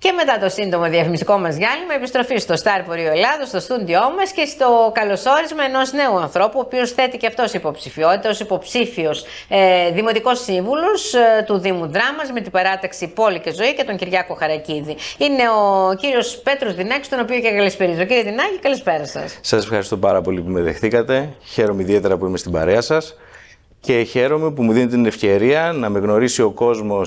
Και μετά το σύντομο διαφημιστικό μας διάλειμμα, επιστροφή στο Star Πορείο Ελλάδος, στο στούντιό μας και στο καλωσόρισμα ενός νέου ανθρώπου, ο οποίος θέτει και αυτός υποψηφιότητα ως υποψήφιος ε, δημοτικός σύμβουλος ε, του Δήμου Δράμας με την παράταξη Πόλη και Ζωή και τον Κυριάκο Χαρακίδη. Είναι ο κύριος Πέτρος Δινάκης, τον οποίο και καλησπέριζω. Κύριε Δινάκη, καλησπέρα σας. Σας ευχαριστώ πάρα πολύ που με δεχτήκατε. Χαίρομαι ιδιαίτερα που είμαι στην παρέα σας και χαίρομαι που μου δίνετε την ευκαιρία να με γνωρίσει ο κόσμος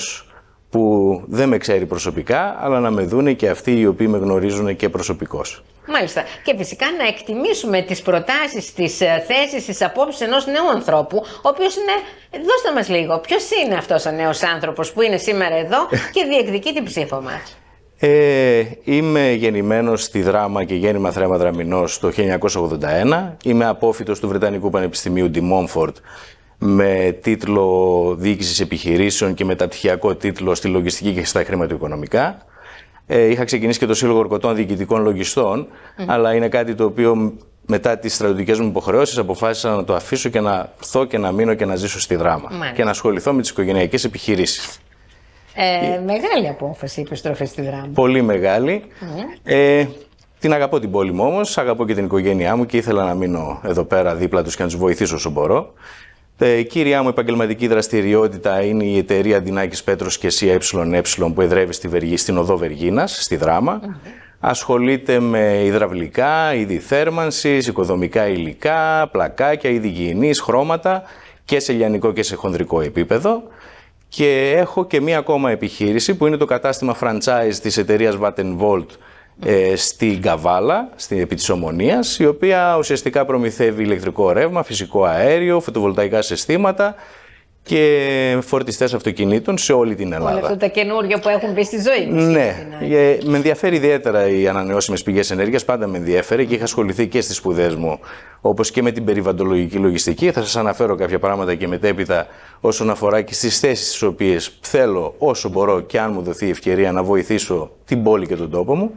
που δεν με ξέρει προσωπικά, αλλά να με δούνε και αυτοί οι οποίοι με γνωρίζουν και προσωπικώς. Μάλιστα. Και φυσικά να εκτιμήσουμε τις προτάσεις, τις ε, θέσεις, τις απόψεις ενός νέου ανθρώπου, ο οποίος είναι. Δώστε μας λίγο, ποιος είναι αυτός ο νέος άνθρωπος που είναι σήμερα εδώ και διεκδικεί την ψήφο μας. Ε, είμαι γεννημένος στη Δράμα και γέννημα θρέμα δραμινός το 1981. Είμαι απόφυτος του Βρετανικού Πανεπιστημίου Ντιμόμφορτ με τίτλο Διοίκησης Επιχειρήσεων και μεταπτυχιακό τίτλο στη λογιστική και στα χρηματοοικονομικά. Ε, είχα ξεκινήσει και το Σύλλογο Ορκωτών Διοικητικών Λογιστών, αλλά είναι κάτι το οποίο μετά τις στρατιωτικές μου υποχρεώσεις αποφάσισα να το αφήσω και να φθω και να μείνω και να ζήσω στη δράμα και να ασχοληθώ με τις οικογενειακές επιχειρήσεις. Ε, μεγάλη απόφαση η επιστροφή στη δράμα. Πολύ μεγάλη. Ε, την αγαπώ την πόλη μου όμως, αγαπώ και την οικογένειά μου και ήθελα να μείνω εδώ πέρα δίπλα τους και να τους βοηθήσω όσο μπορώ. Ε, κύρια μου επαγγελματική δραστηριότητα είναι η εταιρεία Αντινάκης Πέτρος και ΣΥΕΕ που εδρεύει στη στην οδό Βεργίνας, στη Δράμα. Ασχολείται με υδραυλικά, είδη θέρμανσης, οικοδομικά υλικά, πλακάκια, είδη γηνή, χρώματα και σε λιανικό και σε χονδρικό επίπεδο. Και έχω και μία ακόμα επιχείρηση που είναι το κατάστημα franchise της εταιρείας Vattenvolt ε, στην Καβάλα, στην, επί η οποία ουσιαστικά προμηθεύει ηλεκτρικό ρεύμα, φυσικό αέριο, φωτοβολταϊκά συστήματα και φορτιστές αυτοκινήτων σε όλη την Ελλάδα. Όλα αυτά τα καινούργια που έχουν μπει στη ζωή μας. Ναι, ε, με ενδιαφέρει ιδιαίτερα οι ανανεώσιμες πηγές ενέργειας, πάντα με ενδιαφέρει και είχα ασχοληθεί και στις σπουδές μου, όπως και με την περιβαντολογική λογιστική. Θα σας αναφέρω κάποια πράγματα και μετέπειτα όσον αφορά και στις θέσεις τι οποίες θέλω όσο μπορώ και αν μου δοθεί ευκαιρία να βοηθήσω την πόλη και τον τόπο μου.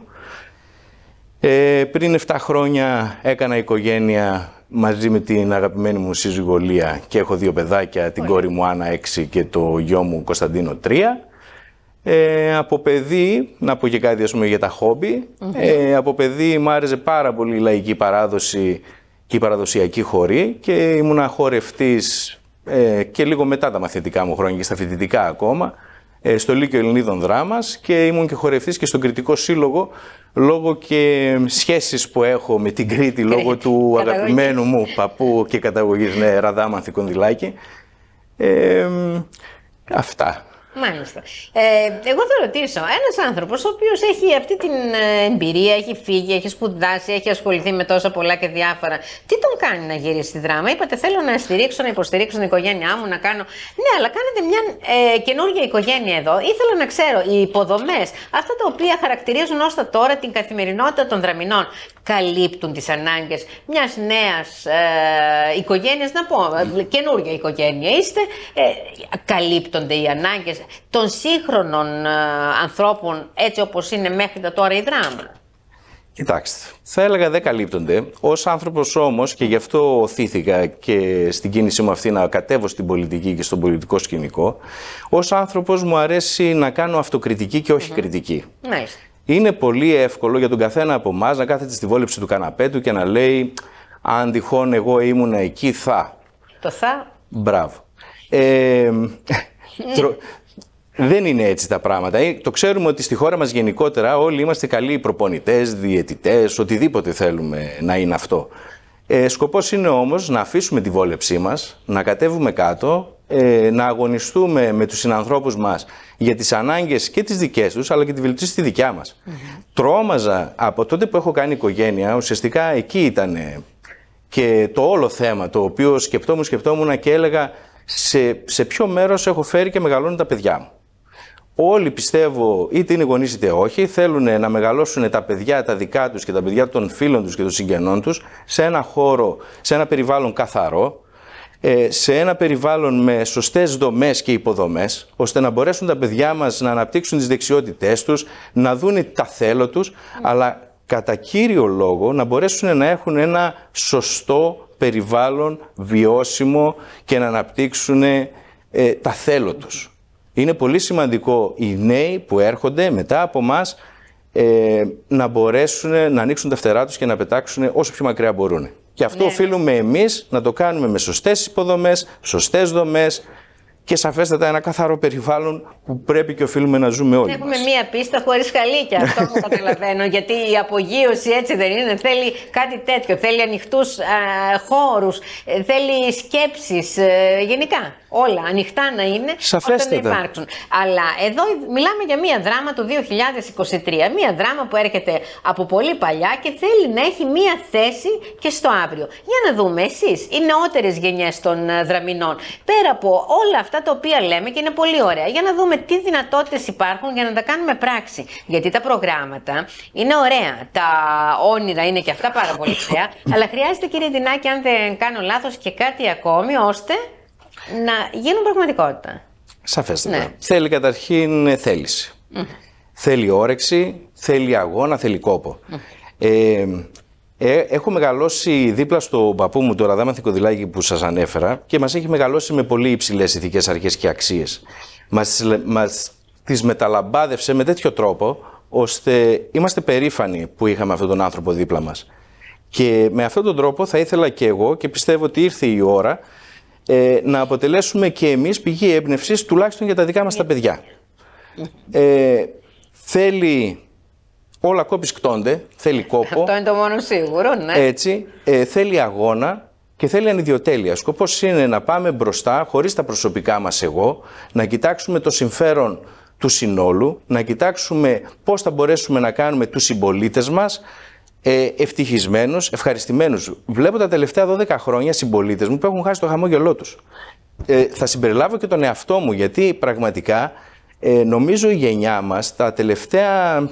Ε, πριν 7 χρόνια έκανα οικογένεια μαζί με την αγαπημένη μου σύζυγο Λία και έχω δύο παιδάκια, την κόρη μου Άννα 6 και το γιο μου Κωνσταντίνο 3. Ε, από παιδί, να πω και κάτι πούμε, για τα χόμπι, ε, από παιδί μου άρεσε πάρα πολύ η λαϊκή παράδοση και η παραδοσιακή χορή και ήμουν χορευτής ε, και λίγο μετά τα μαθητικά μου χρόνια και στα φοιτητικά ακόμα. Ε, στο Λύκειο Ελληνίδων Δράμας και ήμουν και χορευτής και στον Κρητικό Σύλλογο λόγω και σχέσεις που έχω με την Κρήτη, λόγω του αγαπημένου μου παππού και καταγωγής, ναι, Ραδάμανθη ε, αυτά. Μάλιστα. Ε, εγώ θα ρωτήσω, ένας άνθρωπος ο οποίος έχει αυτή την ε, εμπειρία, έχει φύγει, έχει σπουδάσει, έχει ασχοληθεί με τόσα πολλά και διάφορα, τι τον κάνει να γυρίσει στη δράμα. Είπατε, θέλω να στηρίξω, να υποστηρίξω την οικογένειά μου, να κάνω. Ναι, αλλά κάνετε μια ε, καινούργια οικογένεια εδώ. Ήθελα να ξέρω, οι υποδομές, αυτά τα οποία χαρακτηρίζουν ως τώρα την καθημερινότητα των δραμινών, καλύπτουν τις ανάγκες μιας νέας ε, οικογένειας, να πω, ε, καινούργια οικογένεια είστε, ε, καλύπτονται οι ανάγκες των σύγχρονων ε, ανθρώπων έτσι όπως είναι μέχρι τώρα η δράμα. Κοιτάξτε, θα έλεγα δεν καλύπτονται. Ως άνθρωπος όμως, και γι' αυτό οθήθηκα και στην κίνησή μου αυτή να κατέβω στην πολιτική και στον πολιτικό σκηνικό, ως άνθρωπος μου αρέσει να κάνω αυτοκριτική και οχι κριτική. Ναι. Είναι πολύ εύκολο για τον καθένα από εμάς να κάθεται στη βόλεψη του καναπέτου και να λέει Αν τυχόν εγώ ήμουνα εκεί, θα. Το θα. Μπράβο. Ε, ναι δεν είναι έτσι τα πράγματα. Ε, το ξέρουμε ότι στη χώρα μας γενικότερα όλοι είμαστε καλοί προπονητές, διαιτητές, οτιδήποτε θέλουμε να είναι αυτό. Ε, σκοπός είναι όμως να αφήσουμε τη βόλεψή μας, να κατέβουμε κάτω, ε, να αγωνιστούμε με τους συνανθρώπους μας για τις ανάγκες και τις δικές τους, αλλά και τη βελτίωση στη δικιά μας. mm Τρώμαζα από τότε που έχω κάνει οικογένεια, ουσιαστικά εκεί ήταν και το όλο θέμα, το οποίο σκεπτόμουν, σκεπτόμουν και έλεγα σε, σε ποιο μέρος έχω φέρει και μεγαλώνουν τα παιδιά μου. Όλοι πιστεύω, είτε είναι γονείς είτε όχι, θέλουν να μεγαλώσουν τα παιδιά τα δικά τους και τα παιδιά των φίλων τους και των συγγενών τους σε ένα χώρο, σε ένα περιβάλλον καθαρό, ε, σε ένα περιβάλλον με σωστές δομές και υποδομές, ώστε να μπορέσουν τα παιδιά μας να αναπτύξουν τις δεξιότητές τους, να δουν τα θέλω τους, αλλά κατά κύριο λόγο να μπορέσουν να έχουν ένα σωστό περιβάλλον, βιώσιμο και να αναπτύξουν ε, τα θέλω τους. Είναι πολύ σημαντικό οι νέοι που έρχονται μετά από εμά ε, να μπορέσουν να ανοίξουν τα φτερά τους και να πετάξουν όσο πιο μακριά μπορούν. Και αυτό ναι. ναι. οφείλουμε εμείς να το κάνουμε με σωστές υποδομές, σωστές δομές, και σαφέστατα ένα καθαρό περιβάλλον που πρέπει και οφείλουμε να ζούμε όλοι. Έχουμε μία πίστα χωρίς χαλίκια. Αυτό που καταλαβαίνω. γιατί η απογείωση έτσι δεν είναι. Θέλει κάτι τέτοιο. Θέλει ανοιχτούς χώρους. Ε, θέλει σκέψεις. Ε, γενικά όλα ανοιχτά να είναι. Σαφέστατα. να υπάρξουν. Αλλά εδώ μιλάμε για μία δράμα του 2023. Μία δράμα που έρχεται από πολύ παλιά και θέλει να έχει μία θέση και στο αύριο. Για να δούμε εσείς, οι νεότερες γενιές των ε, δραμηνών, πέρα από όλα αυτά αυτά τα οποία λέμε και είναι πολύ ωραία. Για να δούμε τι δυνατότητες υπάρχουν για να τα κάνουμε πράξη. Γιατί τα προγράμματα είναι ωραία. Τα όνειρα είναι και αυτά πάρα πολύ ωραία. αλλά χρειάζεται, κύριε Δινάκη, αν δεν κάνω λάθος, και κάτι ακόμη ώστε να γίνουν πραγματικότητα. Σαφέστατα. Ναι. Θέλει καταρχήν θέληση. Θέλει όρεξη, θέλει αγώνα, θέλει κόπο. Ε, ε, έχω μεγαλώσει δίπλα στον παππού μου, τον Ραδάμα Θικοδηλάκη που σας ανέφερα και μας έχει μεγαλώσει με πολύ υψηλές ηθικές αρχές και αξίες. Μας, μας τις μεταλαμπάδευσε με τέτοιο τρόπο ώστε είμαστε περήφανοι που είχαμε αυτόν τον άνθρωπο δίπλα μας. Και με αυτόν τον τρόπο θα ήθελα και εγώ και πιστεύω ότι ήρθε η ώρα ε, να αποτελέσουμε και εμείς πηγή έμπνευσης τουλάχιστον για τα δικά μας τα ε. παιδιά. Ε, θέλει Όλα κόπης Θέλει κόπο. Αυτό είναι το μόνο σίγουρο, ναι. Έτσι. Ε, θέλει αγώνα και θέλει ανιδιοτέλεια. Σκοπός είναι να πάμε μπροστά, χωρίς τα προσωπικά μας εγώ, να κοιτάξουμε το συμφέρον του συνόλου, να κοιτάξουμε πώς θα μπορέσουμε να κάνουμε τους συμπολίτες μας ε, ευτυχισμένους, ευχαριστημένους. Βλέπω τα τελευταία 12 χρόνια συμπολίτες μου που έχουν χάσει το χαμόγελό τους. Ε, θα συμπεριλάβω και τον εαυτό μου, γιατί πραγματικά ε, νομίζω η γενιά μας τα τελευταία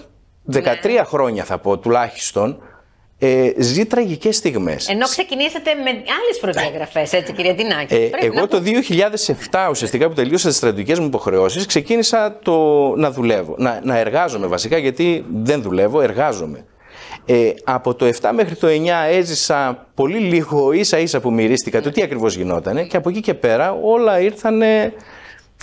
13 ναι. χρόνια θα πω τουλάχιστον, ε, ζει τραγικές στιγμές. Ενώ ξεκινήσατε με άλλες προδιαγραφές, έτσι, κυρία Τινάκη. Ε, εγώ το 2007, ουσιαστικά που τελείωσα τις στρατιωτικές μου υποχρεώσεις, ξεκίνησα το να δουλεύω. Να, να εργάζομαι βασικά, γιατί δεν δουλεύω, εργάζομαι. Ε, από το 7 μέχρι το 9 έζησα πολύ λίγο ίσα ίσα που μυρίστηκα το τι ακριβώς γινόταν και από εκεί και πέρα όλα ήρθανε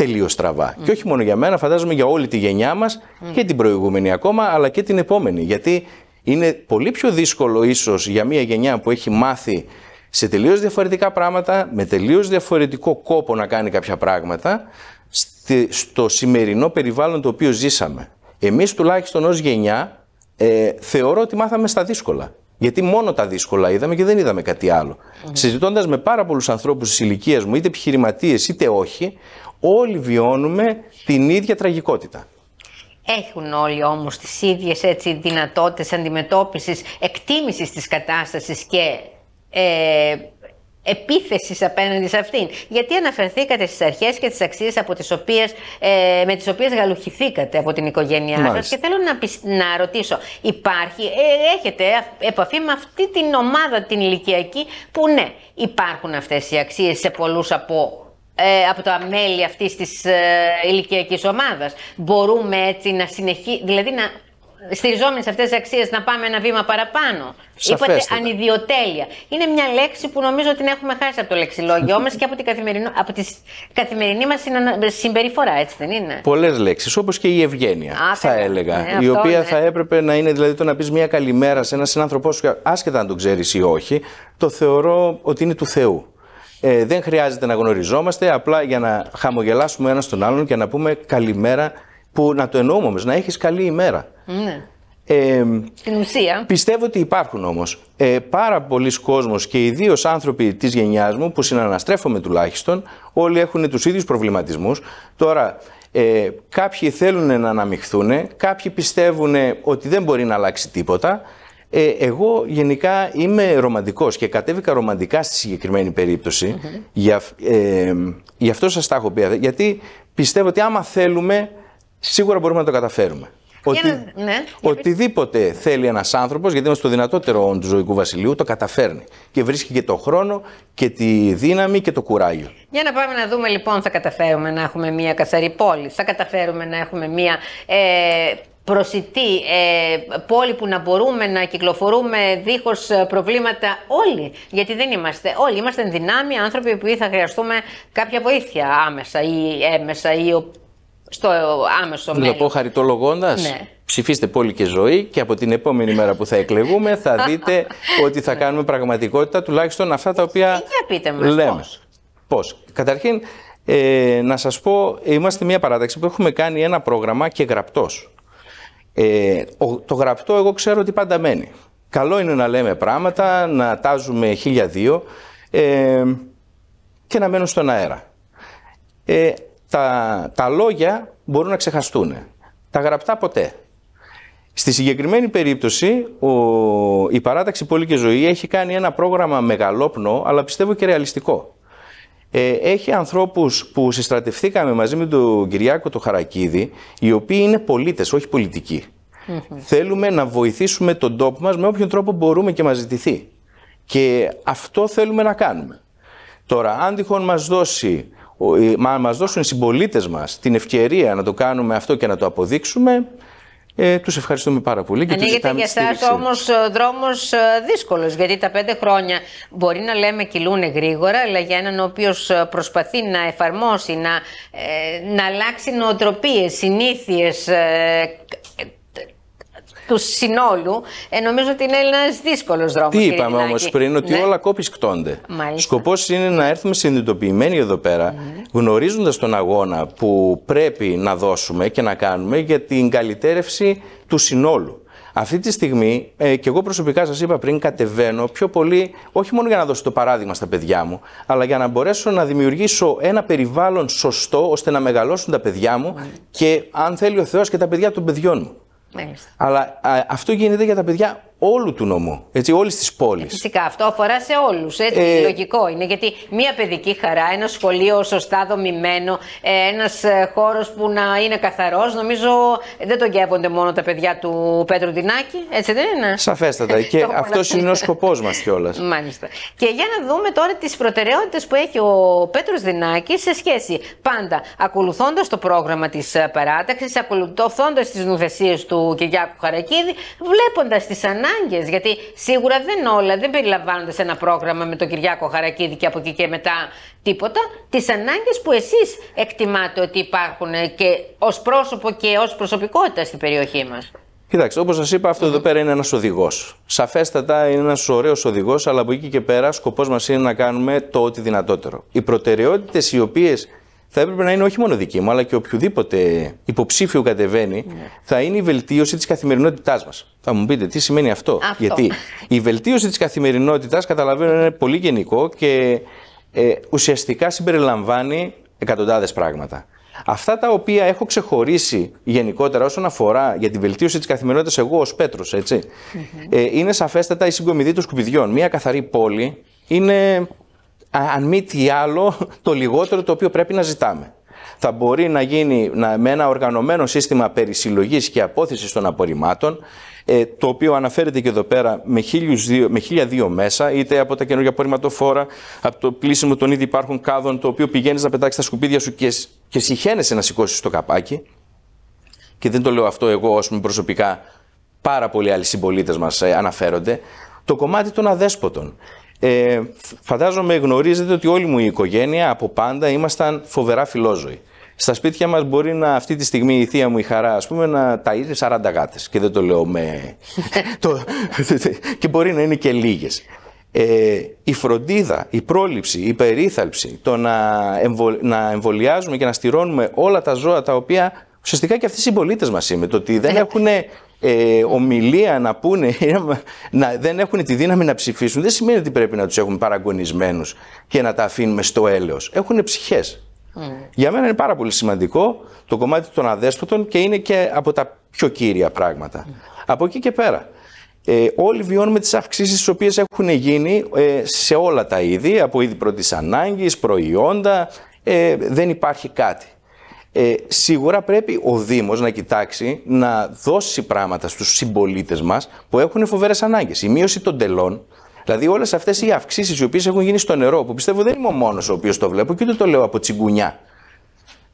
τελείως στραβά. Mm. Και όχι μόνο για μένα, φαντάζομαι για όλη τη γενιά μας mm. και την προηγούμενη ακόμα, αλλά και την επόμενη. Γιατί είναι πολύ πιο δύσκολο ίσως για μια γενιά που έχει μάθει σε τελείως διαφορετικά πράγματα, με τελείως διαφορετικό κόπο να κάνει κάποια πράγματα, στο σημερινό περιβάλλον το οποίο ζήσαμε. Εμείς τουλάχιστον ως γενιά. Ε, θεωρώ ότι μάθαμε στα δύσκολα. Γιατί μόνο τα δύσκολα είδαμε και δεν είδαμε κάτι άλλο. Συζητώντας με πάρα πολλούς ανθρώπους της ηλικίας μου, είτε επιχειρηματίες είτε όχι, όλοι βιώνουμε την ίδια τραγικότητα. Έχουν όλοι όμως τις ίδιες δυνατότητες, αντιμετώπισης, αντιμετώπισης, εκτίμησης κατάστασης και ε, επίθεσης απέναντι σε αυτήν. Γιατί αναφερθήκατε στις αρχές και τις αξίες ε, με τις οποίες γαλουχηθήκατε από την οικογένειά σας. Και θέλω να, να ρωτήσω, υπάρχει, ε, έχετε επαφή με αυτή την ομάδα την ηλικιακή που ναι, υπάρχουν αυτές οι αξίες σε πολλούς από ε, από τα μέλη αυτής της ε, ηλικιακής ομάδας. Μπορούμε έτσι να συνεχίσουμε, δηλαδή να στηριζόμενοι σε αυτές τις αξίες να πάμε ένα βήμα παραπάνω. Σαφέστητα. Είπατε ανιδιοτέλεια. Είναι μια λέξη που νομίζω ότι την έχουμε χάσει από το λεξιλόγιο μας και από την καθημερινή, τη καθημερινή μας συμπεριφορά, έτσι δεν είναι. Πολλές λέξεις, όπως και η ευγένεια, θα έλεγα. Ναι, η οποία θα έπρεπε να είναι δηλαδή το να πεις μια καλημέρα σε έναν συνάνθρωπός σου, άσχετα αν τον ξέρεις ή όχι, το θεωρώ ότι είναι του Θεού. Ε, δεν χρειάζεται να γνωριζόμαστε, απλά για να χαμογελάσουμε ένα τον άλλον και να πούμε καλημέρα που να το εννοούμε όμως, να έχεις καλή ημέρα. Ναι. Ε, ουσία. Πιστεύω ότι υπάρχουν όμως ε, πάρα πολλοί κόσμος και ιδίως άνθρωποι της γενιάς μου που συναναστρέφομαι τουλάχιστον, όλοι έχουν τους ίδιους προβληματισμούς. Τώρα ε, κάποιοι θέλουν να αναμειχθούν, κάποιοι πιστεύουν ότι δεν μπορεί να αλλάξει τίποτα. Ε, εγώ γενικά είμαι ρομαντικός και κατέβηκα ρομαντικά στη συγκεκριμένη Για, ε, γι' αυτό σας τα έχω πει. Γιατί πιστεύω ότι άμα θέλουμε σίγουρα μπορούμε να το καταφέρουμε. Ότι, ναι. Οτιδήποτε θέλει ένας άνθρωπος, γιατί είμαστε το δυνατότερο του ζωικού βασιλείου, το καταφέρνει. Και βρίσκει και το χρόνο και τη δύναμη και το κουράγιο. Για να πάμε να δούμε λοιπόν, θα καταφέρουμε να έχουμε μια καθαρή πόλη, θα καταφέρουμε να έχουμε μια ε, προσιτή ε, πόλη που να μπορούμε να κυκλοφορούμε δίχως ε, προβλήματα όλοι. Γιατί δεν είμαστε όλοι. Είμαστε δυνάμοι άνθρωποι που θα χρειαστούμε κάποια βοήθεια άμεσα ή έμεσα ή στο άμεσο μέλλον. Να το πω χαριτολογώντας. Ναι. Ψηφίστε πόλη και ζωή και από την επόμενη μέρα που θα εκλεγούμε θα δείτε ότι θα κάνουμε πραγματικότητα τουλάχιστον αυτά τα οποία για πείτε μας, λέμε. Πώς. Καταρχήν ε, να σας πω, είμαστε μια παράταξη που έχουμε κάνει ένα πρόγραμμα και γραπτός. Ε, το γραπτό εγώ ξέρω ότι πάντα μένει. Καλό είναι να λέμε πράγματα, να τάζουμε χίλια δύο ε, και να μένουν στον αέρα. Ε, τα, τα λόγια μπορούν να ξεχαστούν. Τα γραπτά ποτέ. Στη συγκεκριμένη περίπτωση, ο, η παράταξη Πόλη και Ζωή έχει κάνει ένα πρόγραμμα μεγαλόπνο, αλλά πιστεύω και ρεαλιστικό. Ε, έχει ανθρώπους που συστρατευθήκαμε μαζί με τον Κυριάκο το Χαρακίδη, οι οποίοι είναι πολίτες, όχι Θέλουμε να βοηθήσουμε τον τόπο μας με όποιον τρόπο μπορούμε και μας ζητηθεί. Και αυτό θέλουμε να κάνουμε. Τώρα, αν τυχόν μας δώσει αν μας δώσουν οι συμπολίτες μας την ευκαιρία να το κάνουμε αυτό και να το αποδείξουμε, ε, τους ευχαριστούμε πάρα πολύ. Και Ανοίγεται για όμω όμως ε, δρόμος ε, δύσκολος, γιατί τα πέντε χρόνια μπορεί να λέμε κυλούν γρήγορα, αλλά για έναν ο οποίος ε, προσπαθεί να εφαρμόσει, να, να αλλάξει νοοτροπίες, συνήθειες, του συνόλου, ε, νομίζω ότι είναι ένας δύσκολος δρόμος. Τι είπαμε όμως πριν, ότι ναι. όλα κόπης κτώνται. Σκοπός είναι να έρθουμε συνειδητοποιημένοι εδώ πέρα, mm. Ναι. γνωρίζοντας τον αγώνα που πρέπει να δώσουμε και να κάνουμε για την καλυτέρευση του συνόλου. Αυτή τη στιγμή, ε, και εγώ προσωπικά σας είπα πριν, κατεβαίνω πιο πολύ, όχι μόνο για να δώσω το παράδειγμα στα παιδιά μου, αλλά για να μπορέσω να δημιουργήσω ένα περιβάλλον σωστό ώστε να μεγαλώσουν τα παιδιά μου και, αν θέλει ο Θεός, και τα παιδιά των παιδιών μου. Ναι. Αλλά α, αυτό γίνεται για τα παιδιά όλου του νομού, έτσι, όλης της πόλης. Ε, φυσικά, αυτό αφορά σε όλους, έτσι, ε, λογικό είναι, γιατί μια παιδική χαρά, ένα σχολείο σωστά δομημένο, ε, ένας χώρος που να είναι καθαρός, νομίζω δεν τον γεύονται μόνο τα παιδιά του Πέτρου Δινάκη έτσι δεν είναι. Σαφέστατα και αυτός είναι ο σκοπός μας κιόλας. Μάλιστα. Και για να δούμε τώρα τις προτεραιότητες που έχει ο Πέτρος Δινάκη σε σχέση πάντα ακολουθώντας το πρόγραμμα της παράταξης, ακολουθώντας τις νουθεσίες του Κυριάκου Χαρακίδη, βλέποντας τις ανάγκες ανάγκες. Γιατί σίγουρα δεν όλα δεν περιλαμβάνονται σε ένα πρόγραμμα με τον Κυριάκο Χαρακίδη και από εκεί και μετά τίποτα. Τις ανάγκες που εσείς εκτιμάτε ότι υπάρχουν ε, και ως πρόσωπο και ως προσωπικότητα στην περιοχή μας. Κοιτάξτε, όπως σας είπα, αυτό εδώ πέρα είναι ένας οδηγός. Σαφέστατα είναι ένας ωραίος οδηγός, αλλά από εκεί και πέρα σκοπός μας είναι να κάνουμε το ό,τι δυνατότερο. Οι προτεραιότητες οι οποίες θα έπρεπε να είναι όχι μόνο δική μου, αλλά και οποιοδήποτε υποψήφιο κατεβαίνει, ναι. θα είναι η βελτίωση της καθημερινότητάς μας. Θα μου πείτε τι σημαίνει αυτό. Γιατί η βελτίωση της καθημερινότητα, καταλαβαίνω, είναι πολύ γενικό και ε, ουσιαστικά συμπεριλαμβάνει εκατοντάδες πράγματα. Αυτά τα οποία έχω ξεχωρίσει γενικότερα όσον αφορά για τη βελτίωση της καθημερινότητας, εγώ ως Πέτρος, ε, είναι σαφέστατα η συγκομιδή των σκουπιδιών. Μια καθαρή πόλη είναι αν μη τι άλλο, το λιγότερο το οποίο πρέπει να ζητάμε. Θα μπορεί να γίνει να, με ένα οργανωμένο σύστημα περισυλλογής και απόθεσης των απορριμμάτων, ε, το οποίο αναφέρεται και εδώ πέρα με, χίλια δύο μέσα, είτε από τα καινούργια απορριμματοφόρα, από το πλήσιμο των ήδη υπάρχουν κάδων, το οποίο πηγαίνεις να πετάξεις τα σκουπίδια σου και, και συχαίνεσαι να σηκώσεις το καπάκι. Και δεν το λέω αυτό εγώ, ως προσωπικά, πάρα πολλοί άλλοι συμπολίτες μας ε, αναφέρονται. Το κομμάτι των αδέσποτων. Ε, φαντάζομαι γνωρίζετε ότι όλη μου η οικογένεια από πάντα ήμασταν φοβερά φιλόζωοι. Στα σπίτια μας μπορεί να αυτή τη στιγμή η θεία μου η χαρά ας πούμε να ταΐζει 40 γάτες και δεν το λέω με... και μπορεί να είναι και λίγες. Ε, η φροντίδα, η πρόληψη, η περίθαλψη, το να, να εμβολιάζουμε και να στηρώνουμε όλα τα ζώα τα οποία ουσιαστικά και αυτοί οι συμπολίτε μα είναι. Το ότι δεν έχουν ε, ομιλία να πούνε, ε, να, δεν έχουν τη δύναμη να ψηφίσουν, δεν σημαίνει ότι πρέπει να τους έχουμε παραγωνισμένους και να τα αφήνουμε στο έλεος. Έχουν ψυχές. Mm. Για μένα είναι πάρα πολύ σημαντικό το κομμάτι των αδέσποτων και είναι και από τα πιο κύρια πράγματα. Mm. Από εκεί και πέρα. Ε, όλοι βιώνουμε τις αυξήσεις τις οποίες έχουν γίνει ε, σε όλα τα είδη, από είδη πρώτης ανάγκης, προϊόντα, ε, δεν υπάρχει κάτι. Ε, σίγουρα πρέπει ο Δήμος να κοιτάξει να δώσει πράγματα στους συμπολίτες μας που έχουν φοβέρε ανάγκες. Η μείωση των τελών, δηλαδή όλες αυτές οι αυξήσεις οι οποίες έχουν γίνει στο νερό, που πιστεύω δεν είμαι ο μόνος ο οποίος το βλέπω και ούτε το λέω από τσιγκουνιά,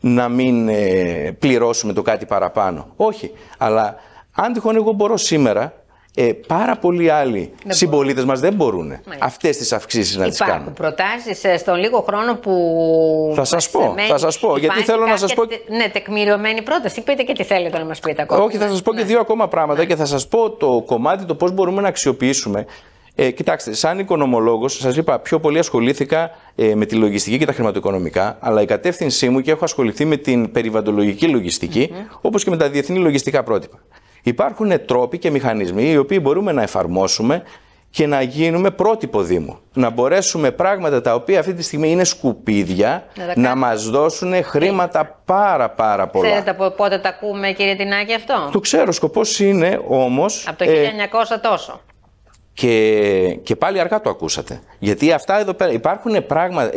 να μην ε, πληρώσουμε το κάτι παραπάνω. Όχι, αλλά αν τυχόν εγώ μπορώ σήμερα ε, πάρα πολλοί άλλοι συμπολίτες μας δεν μπορούν αυτές τις αυξήσεις να τις κάνουν. Υπάρχουν προτάσεις ε, στον λίγο χρόνο που. Θα σας πω, θα σας πω. Γιατί θέλω να σας πω. Ναι, τεκμηριωμένη πρόταση. Πείτε και τι θέλετε να μας πείτε ακόμα. Όχι, θα σας πω ναι. και δύο ακόμα πράγματα ναι. και θα σας πω το κομμάτι το πώς μπορούμε να αξιοποιήσουμε. Ε, κοιτάξτε, σαν οικονομολόγος, σας είπα πιο πολύ ασχολήθηκα ε, με τη λογιστική και τα χρηματοοικονομικά, αλλά η κατεύθυνσή μου και έχω ασχοληθεί με την περιβαντολογική λογιστική, όπως και με τα διεθνή λογιστικά πρότυπα. Υπάρχουν τρόποι και μηχανισμοί οι οποίοι μπορούμε να εφαρμόσουμε και να γίνουμε πρότυπο Δήμου. Να μπορέσουμε πράγματα τα οποία αυτή τη στιγμή είναι σκουπίδια να, να μας δώσουν χρήματα ε, πάρα πάρα πολλά. Ξέρετε πότε τα ακούμε κύριε Τινάκη αυτό. Το ξέρω, σκοπός είναι όμως... Από το 1900 ε, τόσο. Και, και πάλι αργά το ακούσατε. Γιατί αυτά εδώ πέρα υπάρχουν, πράγμα,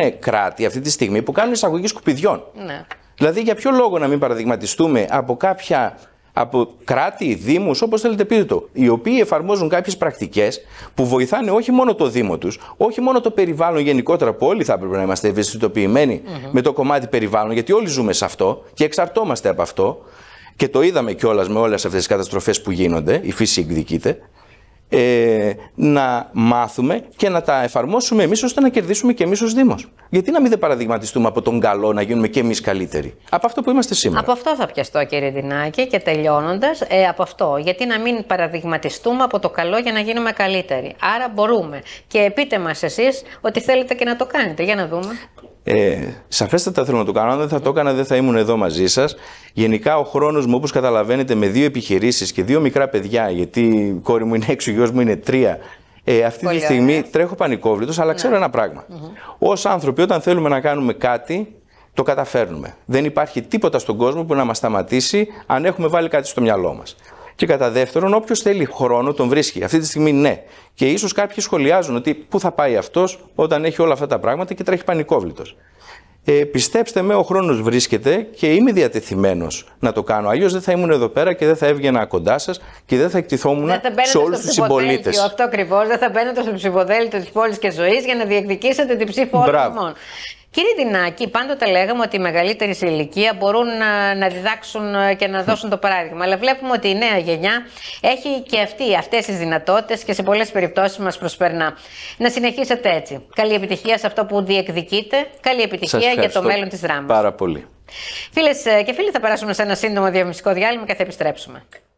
ε, κράτη αυτή τη στιγμή που κάνουν εισαγωγή σκουπιδιών. Ναι. Δηλαδή για ποιο λόγο να μην παραδειγματιστούμε από κάποια από κράτη, δήμους, όπως θέλετε πείτε το, οι οποίοι εφαρμόζουν κάποιες πρακτικές που βοηθάνε όχι μόνο το Δήμο τους, όχι μόνο το περιβάλλον γενικότερα, που όλοι θα έπρεπε να είμαστε με το κομμάτι περιβάλλον, γιατί όλοι ζούμε σε αυτό και εξαρτόμαστε από αυτό. Και το είδαμε κιόλας με όλες αυτές τις καταστροφές που γίνονται, η φύση εκδικείται. Ε, να μάθουμε και να τα εφαρμόσουμε εμείς ώστε να κερδίσουμε και εμείς ως Δήμος. Γιατί να μην δεν παραδειγματιστούμε από τον καλό, να γίνουμε και εμείς καλύτεροι. Από αυτό που είμαστε σήμερα. Από αυτό θα πιαστώ, κύριε Δινάκη, και τελειώνοντας ε, από αυτό. Γιατί να μην παραδειγματιστούμε από το καλό για να γίνουμε καλύτεροι. Άρα μπορούμε. Και πείτε μας εσείς ότι θέλετε και να το κάνετε. Για να δούμε. Ε, σαφέστατα θέλω να το κάνω. Αν δεν θα το έκανα, δεν θα ήμουν εδώ μαζί σας. Γενικά, ο χρόνος μου, όπως καταλαβαίνετε, με δύο επιχειρήσεις και δύο μικρά παιδιά, γιατί η κόρη μου είναι έξω, ο γιος μου είναι τρία. Ε, αυτή τη στιγμή τρέχω πανικόβλητος, αλλά ξέρω ναι. ένα πράγμα. Ως άνθρωποι, όταν θέλουμε να κάνουμε κάτι, το καταφέρνουμε. Δεν υπάρχει τίποτα στον κόσμο που να μας σταματήσει αν έχουμε βάλει κάτι στο μυαλό μας. Και κατά δεύτερον, όποιος θέλει χρόνο τον βρίσκει. Αυτή τη στιγμή ναι. Και ίσως κάποιοι σχολιάζουν ότι πού θα πάει αυτός όταν έχει όλα αυτά τα πράγματα και τρέχει πανικόβλητος. Ε, πιστέψτε με, ο χρόνος βρίσκεται και είμαι διατεθειμένος να το κάνω. Αλλιώς δεν θα ήμουν εδώ πέρα και δεν θα έβγαινα κοντά σας και δεν θα εκτιθόμουν δεν θα σε όλους τους συμπολίτες. Αυτό ακριβώς. Δεν θα μπαίνετε στο ψηφοδέλτιο της πόλης και ζωής για να διεκδικήσετε την ψήφο όλων. Κύριε Δινάκη, πάντοτε λέγαμε ότι οι μεγαλύτεροι σε ηλικία μπορούν να, να διδάξουν ε, και να δώσουν το παράδειγμα. Αλλά βλέπουμε ότι η νέα γενιά έχει και αυτή αυτές τις δυνατότητες και σε πολλές περιπτώσεις μας προσπερνά. Να συνεχίσετε έτσι. Καλή επιτυχία σε αυτό που διεκδικείτε. Καλή επιτυχία για το μέλλον της δράμας. Πάρα πολύ. Φίλες ε, και φίλοι, θα περάσουμε σε ένα σύντομο διαμυστικό διάλειμμα και θα επιστρέψουμε.